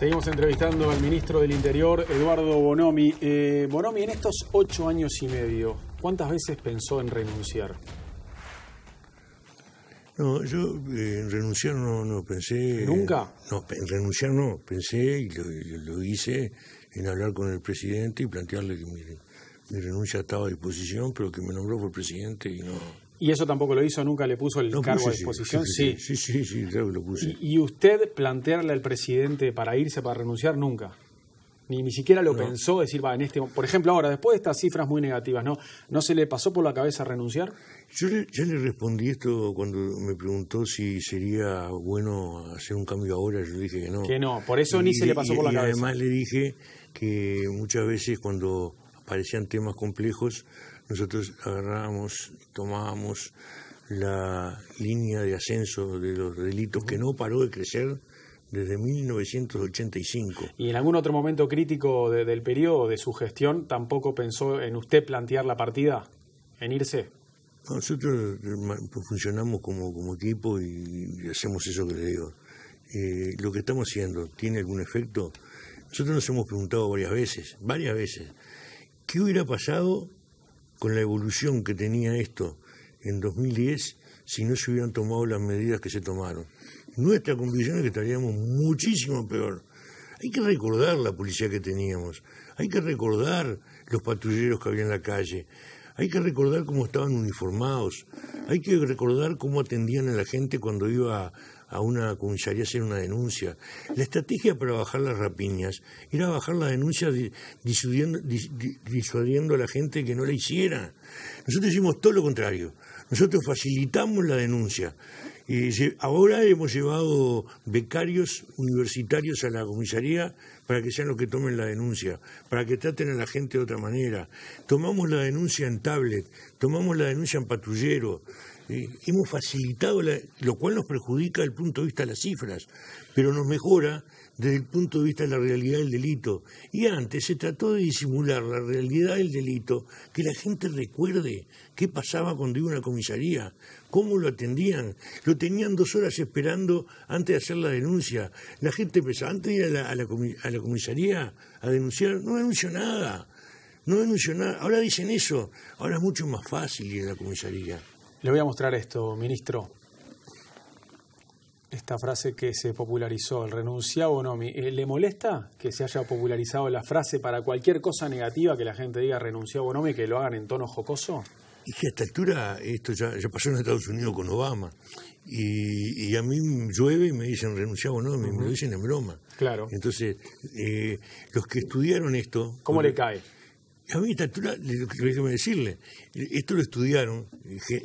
Seguimos entrevistando al ministro del Interior, Eduardo Bonomi. Eh, Bonomi, en estos ocho años y medio, ¿cuántas veces pensó en renunciar? No, yo eh, en renunciar no, no pensé. ¿Nunca? no, en renunciar no. Pensé y lo, hice en hablar con el presidente y plantearle que mi renuncia estaba a disposición, pero que me nombró por presidente y no y eso tampoco lo hizo, nunca le puso el cargo de a disposición. Sí, sí, sí, sí, que lo puso. Y, usted plantearle al presidente para irse, para renunciar, nunca. Ni, ni siquiera lo pensó decir, va, en este. Por ejemplo, ahora, después de estas cifras muy negativas, ¿no, ¿No se le pasó por la cabeza renunciar? Yo le, ya le respondí esto cuando me preguntó si sería bueno hacer un cambio ahora. Yo dije que no. Que no, por eso ni se le pasó por la y cabeza. Además, le dije que muchas veces cuando aparecían temas complejos, nosotros agarramos, tomábamos la línea de ascenso de los delitos que no paró de crecer desde 1985. ¿Y en algún otro momento crítico del periodo de su gestión tampoco pensó en usted plantear la partida, en irse? Nosotros eh, funcionamos como, equipo y, hacemos eso que le digo. Eh, lo que estamos haciendo, ¿tiene algún efecto? Nosotros nos hemos preguntado varias veces, varias veces, ¿qué hubiera pasado con la evolución que tenía esto en 2010 si no se hubieran tomado las medidas que se tomaron. Nuestra convicción es que estaríamos muchísimo peor. Hay que recordar la policía que teníamos, hay que recordar los patrulleros que había en la calle, hay que recordar cómo estaban uniformados, hay que recordar cómo atendían a la gente cuando iba a una comisaría hacer una denuncia. La estrategia para bajar las rapiñas era bajar la denuncia disuadiendo, a la gente que no la hiciera. Nosotros hicimos todo lo contrario. Nosotros facilitamos la denuncia. ahora hemos llevado becarios universitarios a la comisaría para que sean los que tomen la denuncia, para que traten a la gente de otra manera. Tomamos la denuncia en tablet, tomamos la denuncia en patrullero hemos facilitado, lo cual nos perjudica desde el punto de vista de las cifras, pero nos mejora desde el punto de vista de la realidad del delito. Y antes se trató de disimular la realidad del delito, que la gente recuerde qué pasaba cuando iba a una comisaría, cómo lo atendían. Lo tenían dos horas esperando antes de hacer la denuncia. La gente empezaba antes de ir a la, a la comisaría a denunciar, no denunció nada. No denunció nada. Ahora dicen eso. Ahora es mucho más fácil ir a la comisaría. Le voy a mostrar esto, ministro. Esta frase que se popularizó, el renunciado o no, eh, ¿le molesta que se haya popularizado la frase para cualquier cosa negativa que la gente diga renunciado o no que lo hagan en tono jocoso? Y que a esta altura, esto ya, pasó en Estados Unidos con Obama, y, a mí llueve y me dicen renunciado o no, me, lo dicen en broma. Claro. Entonces, eh, los que estudiaron esto... ¿Cómo le cae? a mí esta altura, déjeme decirle, esto lo estudiaron,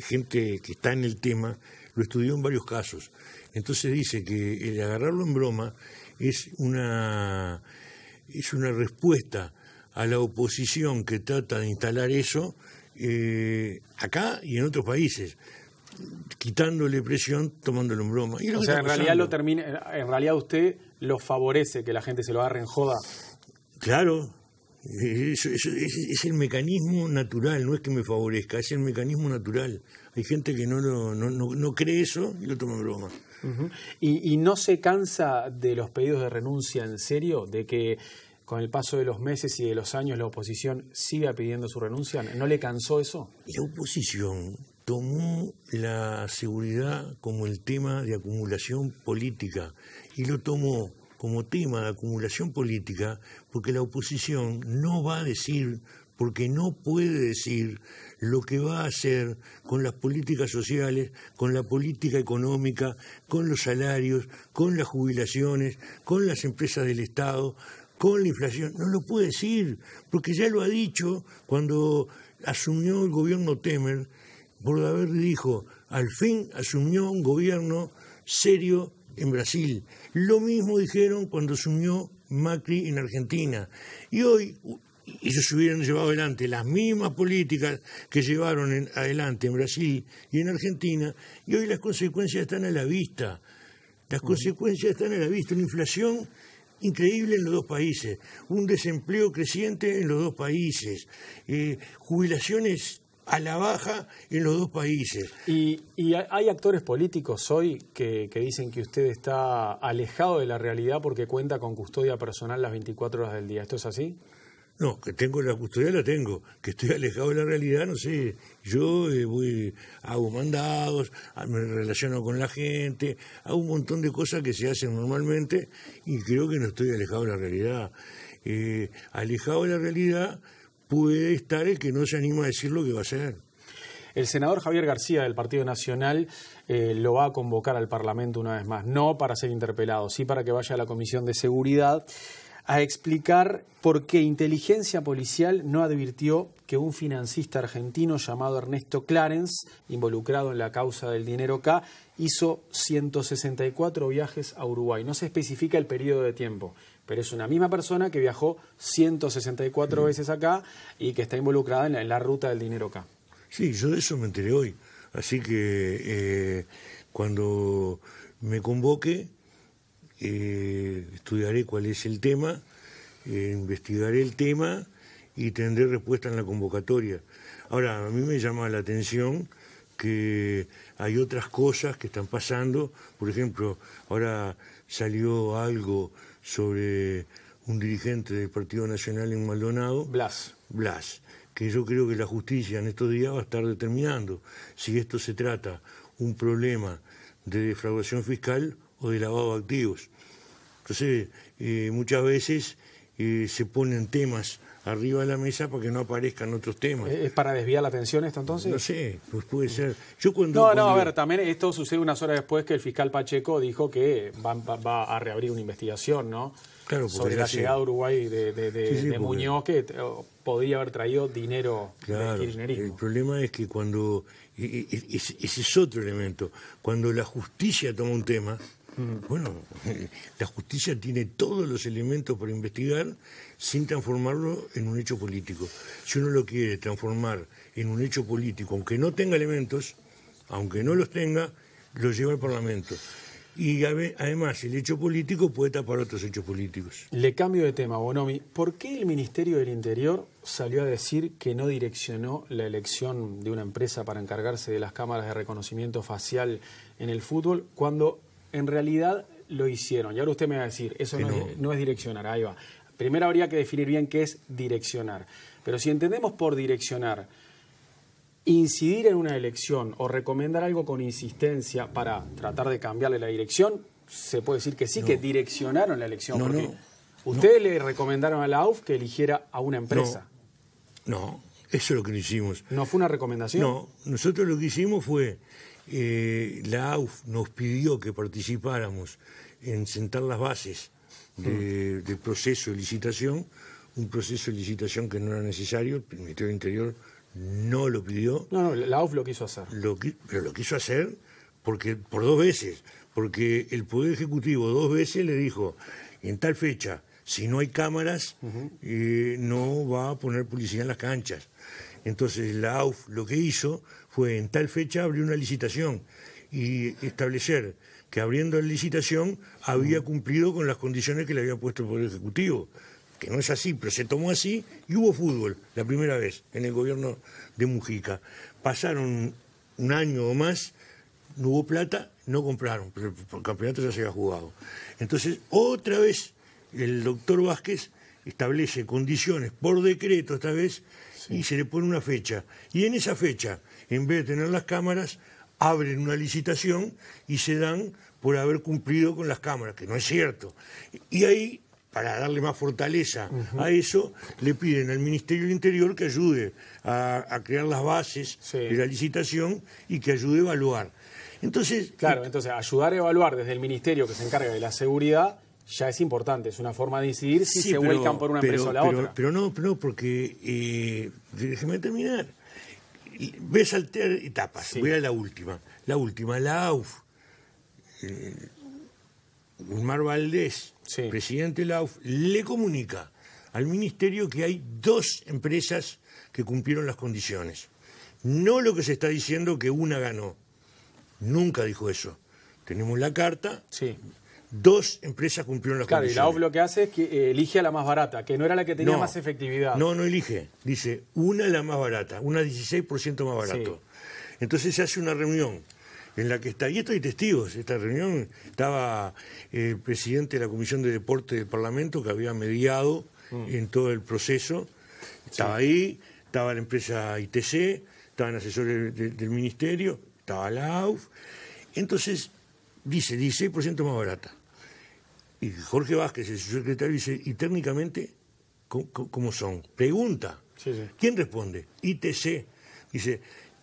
gente que está en el tema, lo estudió en varios casos. Entonces dice que el agarrarlo en broma es una, es una respuesta a la oposición que trata de instalar eso eh, acá y en otros países quitándole presión, tomándolo en broma. o sea, en realidad, lo en realidad usted lo favorece que la gente se lo agarre en joda. Claro, es, el mecanismo natural, no es que me favorezca, es el mecanismo natural. Hay gente que no, cree eso y lo toma en broma. ¿Y no se cansa de los pedidos de renuncia en serio? ¿De que con el paso de los meses y de los años la oposición siga pidiendo su renuncia? ¿No le cansó eso? La oposición tomó la seguridad como el tema de acumulación política y lo tomó como tema de acumulación política, porque la oposición no va a decir, porque no puede decir lo que va a hacer con las políticas sociales, con la política económica, con los salarios, con las jubilaciones, con las empresas del Estado, con la inflación. No lo puede decir, porque ya lo ha dicho cuando asumió el gobierno Temer, por haber dijo, al fin asumió un gobierno serio en Brasil. Lo mismo dijeron cuando se unió Macri en Argentina. Y hoy ellos hubieran llevado adelante las mismas políticas que llevaron adelante en Brasil y en Argentina, y hoy las consecuencias están a la vista. Las consecuencias están a la vista. Una inflación increíble en los dos países, un desempleo creciente en los dos países, eh, jubilaciones a la baja en los dos países. ¿Y, hay actores políticos hoy que, dicen que usted está alejado de la realidad porque cuenta con custodia personal las 24 horas del día? ¿Esto es así? No, que tengo la custodia, la tengo. Que estoy alejado de la realidad, no sé. Yo eh, voy, hago mandados, me relaciono con la gente, hago un montón de cosas que se hacen normalmente y creo que no estoy alejado de la realidad. Eh, alejado de la realidad puede estar el que no se anima a decir lo que va a ser. El senador Javier García del Partido Nacional eh, lo va a convocar al Parlamento una vez más, no para ser interpelado, sí para que vaya a la Comisión de Seguridad a explicar por qué inteligencia policial no advirtió que un financista argentino llamado Ernesto Clarence, involucrado en la causa del dinero K, hizo 164 viajes a Uruguay. No se especifica el periodo de tiempo, pero es una misma persona que viajó 164 veces acá y que está involucrada en la, ruta del dinero acá. Sí, yo de eso me enteré hoy. Así que eh, cuando me convoque, eh, estudiaré cuál es el tema, eh, investigaré el tema y tendré respuesta en la convocatoria. Ahora, a mí me llama la atención que hay otras cosas que están pasando. Por ejemplo, ahora salió algo sobre un dirigente del Partido Nacional en Maldonado. Blas. Blas, que yo creo que la justicia en estos días va a estar determinando si esto se trata un problema de defraudación fiscal o de lavado de activos. Entonces, eh, muchas veces eh, se ponen temas arriba de la mesa para que no aparezcan otros temas. ¿Es para desviar la atención esto entonces? No sé, pues puede ser. Yo cuando, no, no, a ver, también esto sucede unas horas después que el fiscal Pacheco dijo que va, a reabrir una investigación, ¿no? Claro, sobre la llegada a Uruguay de, Muñoz, que eh, podría haber traído dinero claro, este El problema es que cuando, ese es otro elemento, cuando la justicia toma un tema, bueno, la justicia tiene todos los elementos para investigar sin transformarlo en un hecho político. Si uno lo quiere transformar en un hecho político, aunque no tenga elementos, aunque no los tenga, lo lleva al Parlamento. Y además, el hecho político puede tapar otros hechos políticos. Le cambio de tema, Bonomi. ¿Por qué el Ministerio del Interior salió a decir que no direccionó la elección de una empresa para encargarse de las cámaras de reconocimiento facial en el fútbol cuando en realidad lo hicieron. Y ahora usted me va a decir, eso no, Es, direccionar, ahí va. Primero habría que definir bien qué es direccionar. Pero si entendemos por direccionar incidir en una elección o recomendar algo con insistencia para tratar de cambiarle la dirección, se puede decir que sí, que direccionaron la elección. No, ustedes le recomendaron a la AUF que eligiera a una empresa. No, eso es lo que no hicimos. ¿No fue una recomendación? No, nosotros lo que hicimos fue eh, la AUF nos pidió que participáramos en sentar las bases del mm. proceso de licitación, un proceso de licitación que no era necesario, el Ministerio del Interior no lo pidió. No, no, la AUF lo quiso hacer. pero lo quiso hacer porque por dos veces, porque el Poder Ejecutivo dos veces le dijo, en tal fecha, si no hay cámaras, eh, no va a poner policía en las canchas. Entonces la AUF lo que hizo fue en tal fecha abrir una licitación y establecer que abriendo la licitación había mm. cumplido con las condiciones que le había puesto el Poder Ejecutivo, que no es así, pero se tomó así y hubo fútbol la primera vez en el gobierno de Mujica. Pasaron un año o más, no hubo plata, no compraron, pero el campeonato ya se había jugado. Entonces, otra vez el doctor Vázquez establece condiciones por decreto esta vez y se le pone una fecha. Y en esa fecha, en vez de tener las cámaras, abren una licitación y se dan por haber cumplido con las cámaras, que no es cierto. Y ahí, para darle más fortaleza a eso, le piden al Ministerio del Interior que ayude a, crear las bases de la licitación y que ayude a evaluar. Entonces, claro, entonces ayudar a evaluar desde el ministerio que se encarga de la seguridad ya es importante, es una forma de decidir si se vuelcan por una empresa o la otra. Pero no, no porque, eh, déjeme terminar, ves alter etapas, voy a la última, la última, la AUF. Eh, Valdés, presidente de la AUF, le comunica al ministerio que hay dos empresas que cumplieron las condiciones. No lo que se está diciendo que una ganó. Nunca dijo eso. Tenemos la carta, sí dos empresas cumplieron las claro, condiciones. Claro, y la AUF lo que hace es que eh, elige a la más barata, que no era la que tenía más efectividad. No, no elige. Dice, una es la más barata, una 16% más barato. Entonces se hace una reunión en la que está, y esto hay testigos, esta reunión estaba eh, el presidente de la Comisión de Deporte del Parlamento que había mediado mm. en todo el proceso, estaba ahí, estaba la empresa ITC, estaban asesores del ministerio, estaba la AUF, entonces dice 16% más barata. Y Jorge Vázquez, el secretario, dice, ¿y técnicamente cómo, son? Pregunta. ¿Quién responde? ITC. Dice,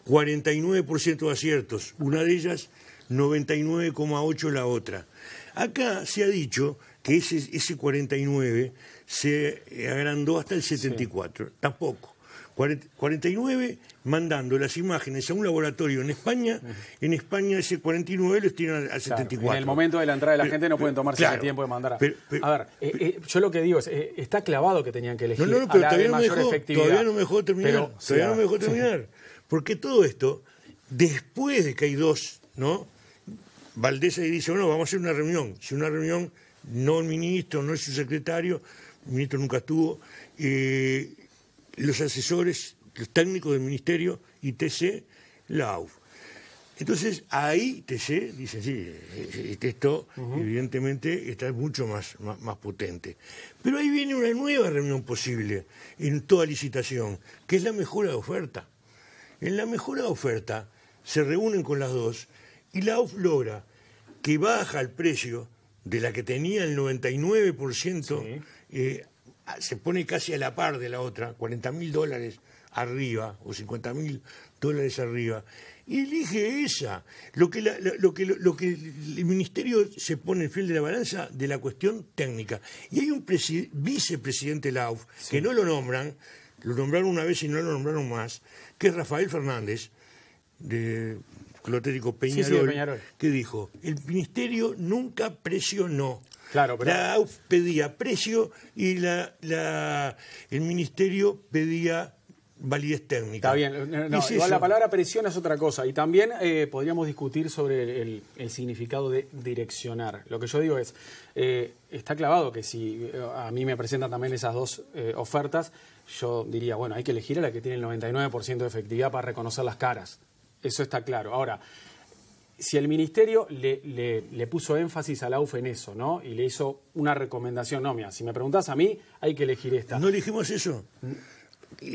49% de aciertos, una de ellas, 99,8% la otra. Acá se ha dicho que ese, 49 se agrandó hasta el 74, tampoco. 49 mandando las imágenes a un laboratorio en España, en España ese 49 lo tienen a 74. en el momento de la entrada de la gente no pueden tomarse el tiempo de mandar. A, a ver, eh, eh, yo lo que digo es, eh, está clavado que tenían que elegir no, no, pero a la de mayor efectividad. Todavía no me dejó terminar, todavía no me dejó terminar. Porque todo esto, después de que hay dos, ¿no? Valdés ahí dice, bueno, vamos a hacer una reunión. Si una reunión, no el ministro, no es su secretario, el ministro nunca estuvo, los asesores, los técnicos del ministerio, y TC, la AUF. Entonces ahí TC dice, sí, esto evidentemente está mucho más, más, potente. Pero ahí viene una nueva reunión posible en toda licitación, que es la mejora de oferta. En la mejora de oferta se reúnen con las dos y la AUF logra que baja el precio de la que tenía el 99% se pone casi a la par de la otra, 40 mil dólares arriba o 50 mil dólares arriba, y elige esa. Lo que, el ministerio se pone en fiel de la balanza de la cuestión técnica. Y hay un vicepresidente Lauf, que no lo nombran, lo nombraron una vez y no lo nombraron más, que es Rafael Fernández, de Clotérico Peña Peñarol, que dijo, el ministerio nunca presionó. Claro, pero... La AUF pedía precio y la, el ministerio pedía validez técnica. Está bien, la palabra presión es otra cosa. Y también eh, podríamos discutir sobre el, significado de direccionar. Lo que yo digo es, eh, está clavado que si eh, a mí me presentan también esas dos ofertas, yo diría, bueno, hay que elegir a la que tiene el 99% de efectividad para reconocer las caras. Eso está claro. Ahora, si el ministerio le, le, puso énfasis a la e en eso, ¿no? Y le hizo una recomendación, no, mira, si me preguntás a mí, hay que elegir esta. No elegimos eso.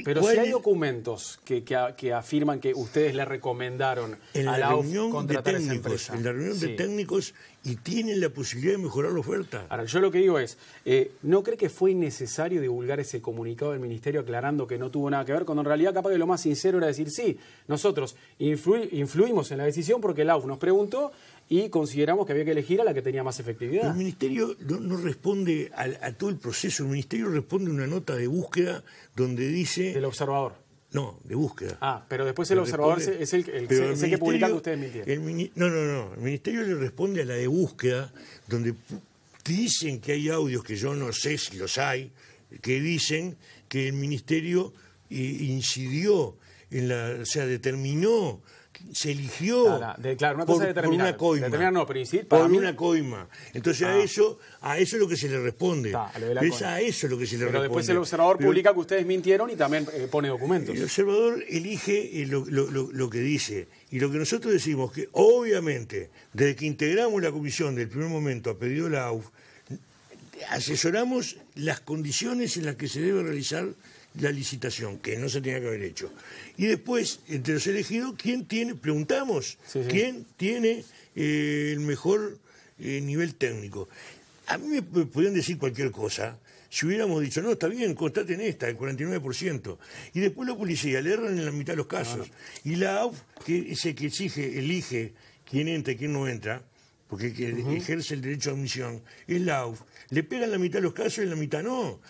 Pero si hay documentos que, que, afirman que ustedes le recomendaron a la, e contratar esa empresa. En la reunión de técnicos y tienen la posibilidad de mejorar la oferta. Ahora, yo lo que digo es, eh, ¿no cree que fue innecesario divulgar ese comunicado del Ministerio aclarando que no tuvo nada que ver, cuando en realidad capaz que lo más sincero era decir, sí, nosotros influimos en la decisión porque el AUF nos preguntó y consideramos que había que elegir a la que tenía más efectividad? El Ministerio no, responde a, a, todo el proceso, el Ministerio responde a una nota de búsqueda donde dice... El observador. No, de búsqueda. Ah, pero después el observador es el, que que ustedes mintieron. no, no, no. El ministerio le responde a la de búsqueda, donde dicen que hay audios que yo no sé si los hay, que dicen que el ministerio eh, incidió, en la, o sea, determinó se eligió una coima. no, una coima. Entonces a ah. eso a eso es lo que se le responde. es eso lo que se le responde. Pero después el observador publica que ustedes mintieron y también eh, pone documentos. El observador elige eh, lo, que dice. Y lo que nosotros decimos que obviamente, desde que integramos la comisión del primer momento a pedido la AUF, asesoramos las condiciones en las que se debe realizar la licitación, que no se tenía que haber hecho. Y después, entre los elegidos, ¿quién tiene, preguntamos, quién tiene eh, el mejor eh, nivel técnico? A mí me podían decir cualquier cosa. Si hubiéramos dicho, no, está bien, constaten esta, el 49%. Y después la policía, le erran en la mitad de los casos. Y la AUF, que es el que exige, elige quién entra y quién no entra, porque ejerce el derecho de admisión, es la AUF. Le pegan la mitad de los casos y la mitad no.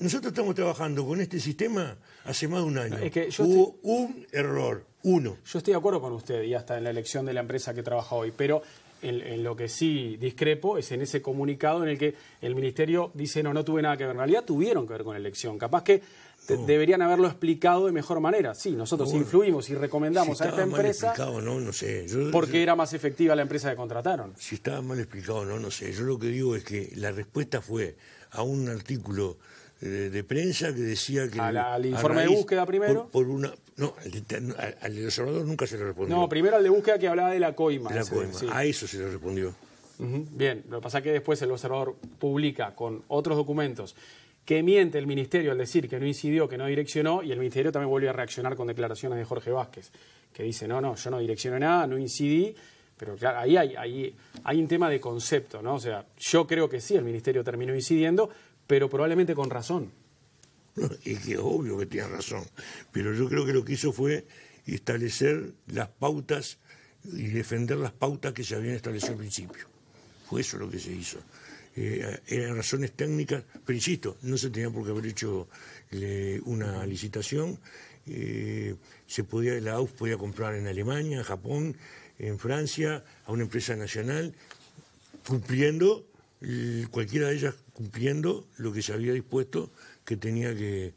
Nosotros estamos trabajando con este sistema hace más de un año. Hubo un error, uno. Yo estoy de acuerdo con usted y hasta en la elección de la empresa que trabaja hoy, pero en, lo que sí discrepo es en ese comunicado en el que el ministerio dice no, no tuve nada que ver. En realidad tuvieron que ver con la elección. Capaz que deberían haberlo explicado de mejor manera. Sí, nosotros influimos y recomendamos a esta empresa. Mal no, no sé. porque era más efectiva la empresa que contrataron. Si estaba mal explicado no, no sé. Yo lo que digo es que la respuesta fue a un artículo de prensa que decía que... al informe de búsqueda primero. Por, no, al, observador nunca se le respondió. No, primero al de búsqueda que hablaba de la coima. la coima, a eso se le respondió. Bien, lo que pasa es que después el observador publica con otros documentos que miente el ministerio al decir que no incidió, que no direccionó, y el ministerio también volvió a reaccionar con declaraciones de Jorge Vázquez, que dice, no, no, yo no direccioné nada, no incidí, pero claro, ahí hay, ahí hay un tema de concepto, ¿no? O sea, yo creo que sí, el ministerio terminó incidiendo, pero probablemente con razón. es que es obvio que tiene razón, pero yo creo que lo que hizo fue establecer las pautas y defender las pautas que se habían establecido al principio. Fue eso lo que se hizo. Eh, eran razones técnicas, pero insisto, no se tenía por qué haber hecho eh, una licitación. Eh, se podía, la AUF podía comprar en Alemania, en Japón, en Francia, a una empresa nacional, cumpliendo cualquiera de ellas cumpliendo lo que se había dispuesto que tenía que,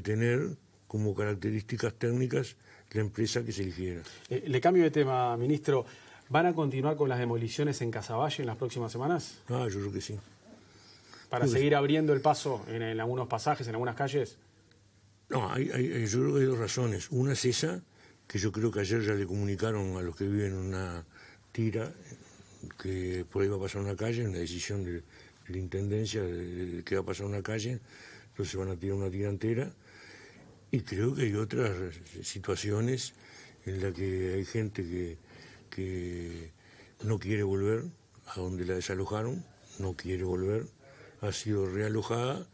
tener como características técnicas la empresa que se eligiera. Eh, le cambio de tema, ministro. ¿Van a continuar con las demoliciones en Casaballe en las próximas semanas? Ah, yo creo que sí. ¿Para seguir abriendo el paso en, algunos pasajes, en algunas calles? No, hay, hay, eh, yo creo que hay dos razones. Una es esa, que yo creo que ayer ya le comunicaron a los que viven una tira que por ahí va a pasar una calle, una decisión de, la intendencia que va a pasar una calle, entonces van a tirar una tira entera. Y creo que hay otras situaciones en las que hay gente que, no quiere volver a donde la desalojaron, no quiere volver, ha sido realojada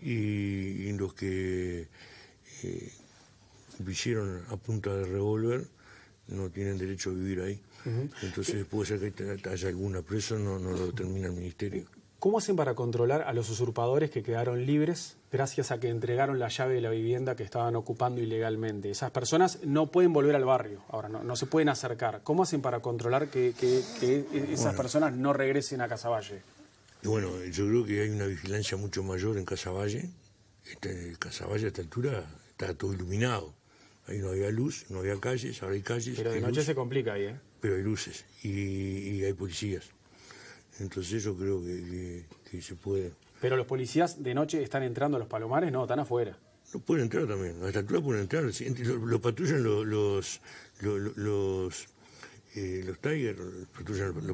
y, los que eh, hicieron a punta de revólver no tienen derecho a vivir ahí. Entonces eh, puede ser que haya alguna, pero no, no lo determina el Ministerio. ¿Cómo hacen para controlar a los usurpadores que quedaron libres gracias a que entregaron la llave de la vivienda que estaban ocupando ilegalmente? Esas personas no pueden volver al barrio, ahora no, no se pueden acercar. ¿Cómo hacen para controlar que, esas personas no regresen a Casaballe? Bueno, yo creo que hay una vigilancia mucho mayor en Casaballe. Este, Casaballe a esta altura está todo iluminado. Ahí no había luz, no había calles, ahora hay calles. Pero de noche se complica ahí, ¿eh? pero hay luces y, hay policías. Entonces yo creo que, se puede. Pero los policías de noche están entrando a los palomares, no, están afuera. No pueden entrar también, a esta altura pueden entrar. Lo, patrullan los los los, patrullan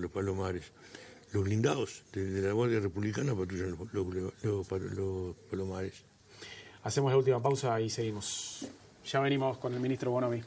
los, palomares. Los blindados de, de la Guardia Republicana patrullan los palomares. Hacemos la última pausa y seguimos. Ya venimos con el ministro Bonomi.